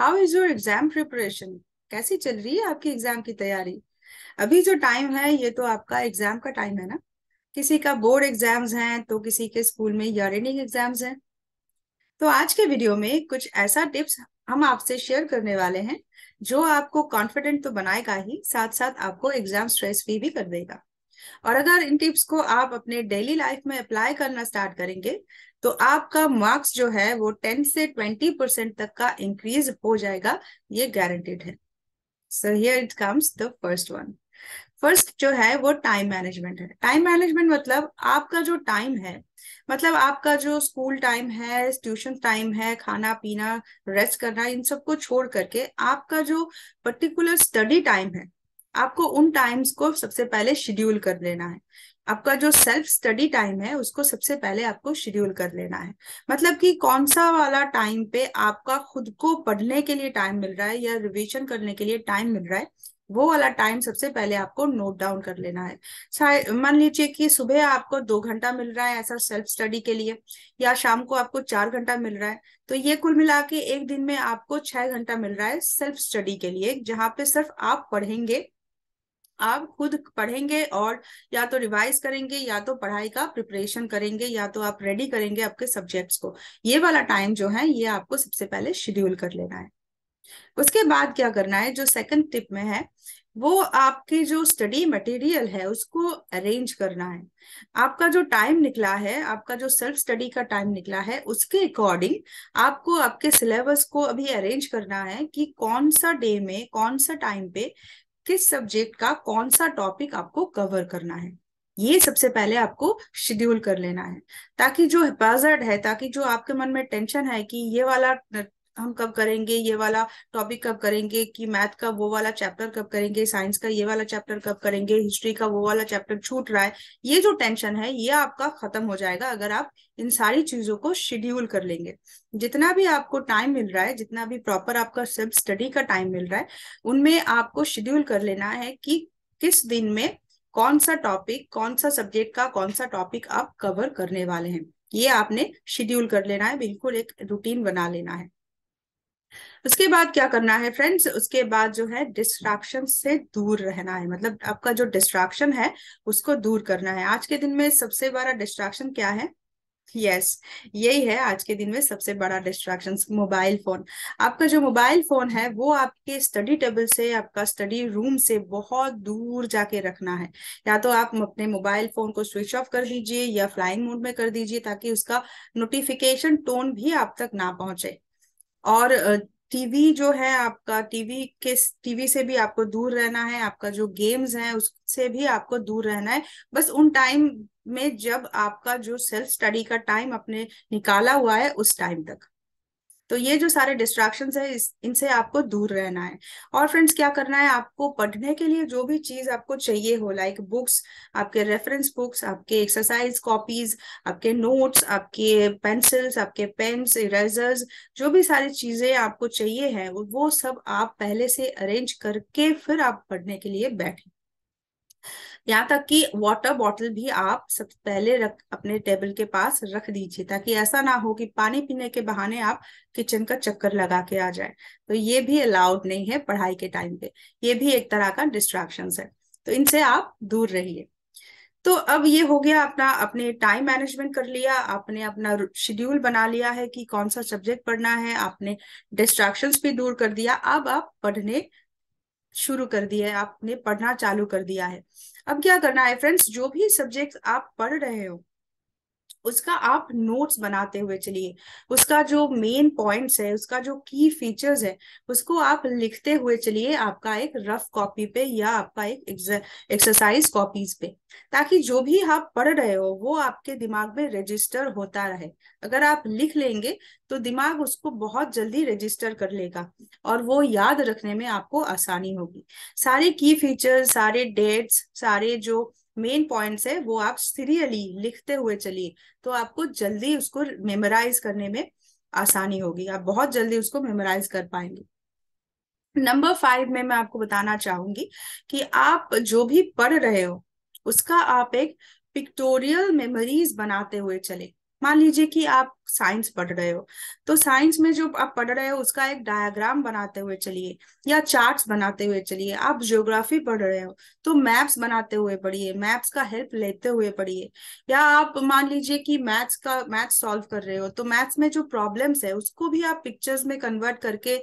how is your exam preparation कैसी चल रही है आपकी एग्जाम की तैयारी अभी जो टाइम है ये तो आपका एग्जाम का टाइम है ना किसी का बोर्ड एग्जाम्स हैं तो किसी के स्कूल में ईयर एंडिंग एग्जाम्स हैं तो आज के वीडियो में कुछ ऐसा टिप्स हम आपसे शेयर करने वाले हैं जो आपको कॉन्फिडेंट तो बनाएगा ही साथ साथ आपको एग्जाम स्ट्रेस फ्री भी कर देगा और अगर इन टिप्स को आप अपने डेली लाइफ में अप्लाई करना स्टार्ट करेंगे तो आपका मार्क्स जो है वो टेन से ट्वेंटी परसेंट तक का इंक्रीज हो जाएगा ये गारंटेड है so here it comes the first one first जो है वो टाइम मैनेजमेंट है टाइम मैनेजमेंट मतलब आपका जो टाइम है मतलब आपका जो स्कूल टाइम है ट्यूशन टाइम है खाना पीना रेस्ट करना इन सबको छोड़ करके आपका जो पर्टिकुलर स्टडी टाइम है आपको उन टाइम्स को सबसे पहले शेड्यूल कर लेना है आपका जो सेल्फ स्टडी टाइम है उसको सबसे पहले आपको शेड्यूल कर लेना है मतलब कि कौन सा वाला टाइम पे आपका खुद को पढ़ने के लिए टाइम मिल रहा है या रिविजन करने के लिए टाइम मिल रहा है वो वाला टाइम सबसे पहले आपको नोट डाउन कर लेना है मान लीजिए कि सुबह आपको दो घंटा मिल रहा है ऐसा सेल्फ स्टडी के लिए या शाम को आपको चार घंटा मिल रहा है तो ये कुल मिला के एक दिन में आपको छह घंटा मिल रहा है सेल्फ स्टडी के लिए जहाँ पे सिर्फ आप पढ़ेंगे आप खुद पढ़ेंगे और या तो रिवाइज करेंगे या तो पढ़ाई का प्रिपरेशन करेंगे या तो आप रेडी करेंगे आपके सब्जेक्ट्स को ये वाला टाइम जो है ये आपको सबसे पहले शेड्यूल कर लेना है उसके बाद क्या करना है जो सेकंड टिप में है वो आपके जो स्टडी मटेरियल है उसको अरेंज करना है आपका जो टाइम निकला है आपका जो सेल्फ स्टडी का टाइम निकला है उसके अकॉर्डिंग आपको आपके सिलेबस को अभी अरेंज करना है कि कौन सा डे में कौन सा टाइम पे किस सब्जेक्ट का कौन सा टॉपिक आपको कवर करना है ये सबसे पहले आपको शेड्यूल कर लेना है ताकि जो हेफाजत है ताकि जो आपके मन में टेंशन है कि ये वाला हम कब करेंगे ये वाला टॉपिक कब करेंगे कि मैथ का वो वाला चैप्टर कब करेंगे साइंस का ये वाला चैप्टर कब करेंगे हिस्ट्री का वो वाला चैप्टर छूट रहा है ये जो टेंशन है ये आपका खत्म हो जाएगा अगर आप इन सारी चीजों को शेड्यूल कर लेंगे जितना भी आपको टाइम मिल रहा है जितना भी प्रॉपर आपका सेल्फ स्टडी का टाइम मिल रहा है उनमें आपको शेड्यूल कर लेना है कि किस दिन में कौन सा टॉपिक कौन सा सब्जेक्ट का कौन सा टॉपिक आप कवर करने वाले हैं ये आपने शेड्यूल कर लेना है बिल्कुल एक रूटीन बना लेना है उसके बाद क्या करना है फ्रेंड्स उसके बाद जो है डिस्ट्रैक्शन से दूर रहना है मतलब आपका जो डिस्ट्रैक्शन है उसको दूर करना है आज के दिन में सबसे बड़ा डिस्ट्रैक्शन क्या है यस yes, यही है आज के दिन में सबसे बड़ा डिस्ट्रैक्शन मोबाइल फोन आपका जो मोबाइल फोन है वो आपके स्टडी टेबल से आपका स्टडी रूम से बहुत दूर जाके रखना है या तो आप अपने मोबाइल फोन को स्विच ऑफ कर दीजिए या फ्लाइंग मोड में कर दीजिए ताकि उसका नोटिफिकेशन टोन भी आप तक ना पहुंचे और टीवी जो है आपका टीवी के टीवी से भी आपको दूर रहना है आपका जो गेम्स है उससे भी आपको दूर रहना है बस उन टाइम में जब आपका जो सेल्फ स्टडी का टाइम आपने निकाला हुआ है उस टाइम तक तो ये जो सारे डिस्ट्रैक्शन है इनसे आपको दूर रहना है और फ्रेंड्स क्या करना है आपको पढ़ने के लिए जो भी चीज आपको चाहिए हो लाइक बुक्स आपके रेफरेंस बुक्स आपके एक्सरसाइज कॉपीज आपके नोट्स आपके पेंसिल्स आपके पेन्स इरेजर्स जो भी सारी चीजें आपको चाहिए है वो सब आप पहले से अरेंज करके फिर आप पढ़ने के लिए बैठे यहाँ तक कि वाटर बॉटल भी आप सबसे पहले रख अपने टेबल के पास रख दीजिए ताकि ऐसा ना हो कि पानी पीने के बहाने आप किचन का चक्कर लगा के आ जाए तो ये भी अलाउड नहीं है पढ़ाई के टाइम पे ये भी एक तरह का डिस्ट्रैक्शन है तो इनसे आप दूर रहिए तो अब ये हो गया अपना अपने टाइम मैनेजमेंट कर लिया आपने अपना शेड्यूल बना लिया है कि कौन सा सब्जेक्ट पढ़ना है आपने डिस्ट्रैक्शंस भी दूर कर दिया अब आप पढ़ने शुरू कर दिया है आपने पढ़ना चालू कर दिया है अब क्या करना है फ्रेंड्स जो भी सब्जेक्ट आप पढ़ रहे हो उसका आप नोट्स बनाते हुए चलिए उसका जो मेन पॉइंट्स है उसका जो की फीचर्स है उसको आप लिखते हुए चलिए आपका एक रफ कॉपी पे या आपका एक एक्सरसाइज कॉपीज पे ताकि जो भी आप पढ़ रहे हो वो आपके दिमाग में रजिस्टर होता रहे अगर आप लिख लेंगे तो दिमाग उसको बहुत जल्दी रजिस्टर कर लेगा और वो याद रखने में आपको आसानी होगी सारे की फीचर्स सारे डेट्स सारे जो मेन पॉइंट्स है वो आप सीरियली लिखते हुए चलिए तो आपको जल्दी उसको मेमोराइज करने में आसानी होगी आप बहुत जल्दी उसको मेमोराइज कर पाएंगे नंबर फाइव में मैं आपको बताना चाहूंगी कि आप जो भी पढ़ रहे हो उसका आप एक पिक्टोरियल मेमोरीज बनाते हुए चले मान लीजिए कि आप साइंस पढ़ रहे हो तो साइंस में जो आप पढ़ रहे हो उसका एक डायग्राम बनाते हुए चलिए या चार्ट्स बनाते हुए चलिए आप ज्योग्राफी पढ़ रहे हो तो मैप्स बनाते हुए पढ़िए मैप्स का हेल्प लेते हुए पढ़िए या आप मान लीजिए कि मैथ्स का मैथ्स सॉल्व कर रहे हो तो मैथ्स में जो प्रॉब्लम्स है उसको भी आप पिक्चर्स में कन्वर्ट करके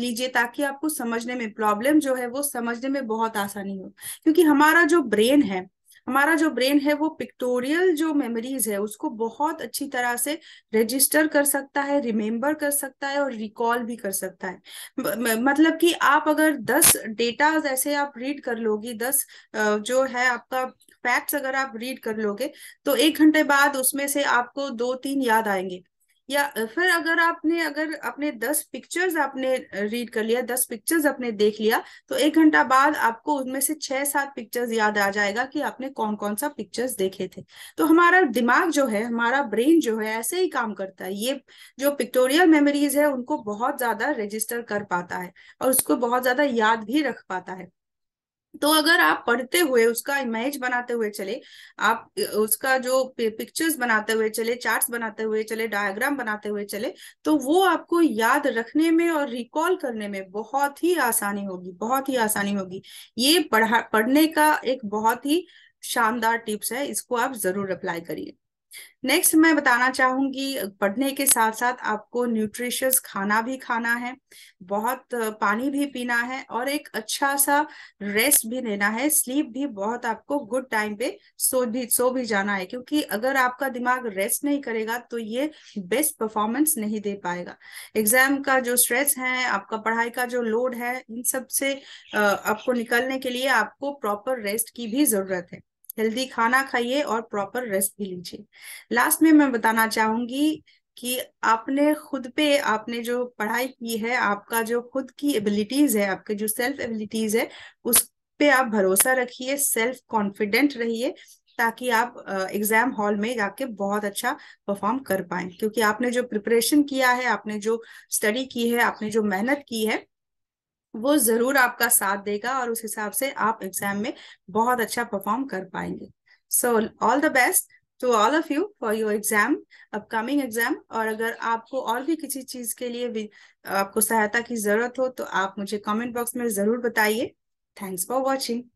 लीजिए ताकि आपको समझने में प्रॉब्लम जो है वो समझने में बहुत आसानी हो क्योंकि हमारा जो ब्रेन है हमारा जो ब्रेन है वो पिक्टोरियल जो मेमोरीज है उसको बहुत अच्छी तरह से रजिस्टर कर सकता है रिमेम्बर कर सकता है और रिकॉल भी कर सकता है मतलब कि आप अगर दस डेटा ऐसे आप रीड कर लोगी दस जो है आपका फैक्ट्स अगर आप रीड कर लोगे तो एक घंटे बाद उसमें से आपको दो तीन याद आएंगे या फिर अगर आपने अगर अपने दस पिक्चर्स आपने रीड कर लिया दस पिक्चर्स आपने देख लिया तो एक घंटा बाद आपको उनमें से छह सात पिक्चर्स याद आ जाएगा कि आपने कौन कौन सा पिक्चर्स देखे थे तो हमारा दिमाग जो है हमारा ब्रेन जो है ऐसे ही काम करता है ये जो पिक्टोरियल मेमोरीज है उनको बहुत ज्यादा रजिस्टर कर पाता है और उसको बहुत ज्यादा याद भी रख पाता है तो अगर आप पढ़ते हुए उसका इमेज बनाते हुए चले आप उसका जो पिक्चर्स बनाते हुए चले चार्ट्स बनाते हुए चले डायग्राम बनाते हुए चले तो वो आपको याद रखने में और रिकॉल करने में बहुत ही आसानी होगी बहुत ही आसानी होगी ये पढ़ा पढ़ने का एक बहुत ही शानदार टिप्स है इसको आप जरूर अप्लाई करिए नेक्स्ट मैं बताना चाहूंगी पढ़ने के साथ साथ आपको न्यूट्रिशियस खाना भी खाना है बहुत पानी भी पीना है और एक अच्छा सा रेस्ट भी लेना है स्लीप भी बहुत आपको गुड टाइम पे सो भी सो भी जाना है क्योंकि अगर आपका दिमाग रेस्ट नहीं करेगा तो ये बेस्ट परफॉर्मेंस नहीं दे पाएगा एग्जाम का जो स्ट्रेस है आपका पढ़ाई का जो लोड है इन सब से आपको निकलने के लिए आपको प्रॉपर रेस्ट की भी जरूरत है हेल्दी खाना खाइए और प्रॉपर रेस्ट भी लीजिए लास्ट में मैं बताना चाहूंगी कि आपने खुद पे आपने जो पढ़ाई की है आपका जो खुद की एबिलिटीज है आपके जो सेल्फ एबिलिटीज है उस पे आप भरोसा रखिए सेल्फ कॉन्फिडेंट रहिए ताकि आप एग्जाम हॉल में जाके बहुत अच्छा परफॉर्म कर पाए क्योंकि आपने जो प्रिपरेशन किया है आपने जो स्टडी की है आपने जो मेहनत की है वो जरूर आपका साथ देगा और उस हिसाब से आप एग्जाम में बहुत अच्छा परफॉर्म कर पाएंगे so all the best to all of you for your exam upcoming exam और अगर आपको और भी किसी चीज के लिए भी आपको सहायता की जरूरत हो तो आप मुझे कमेंट बॉक्स में जरूर बताइए थैंक्स फॉर वॉचिंग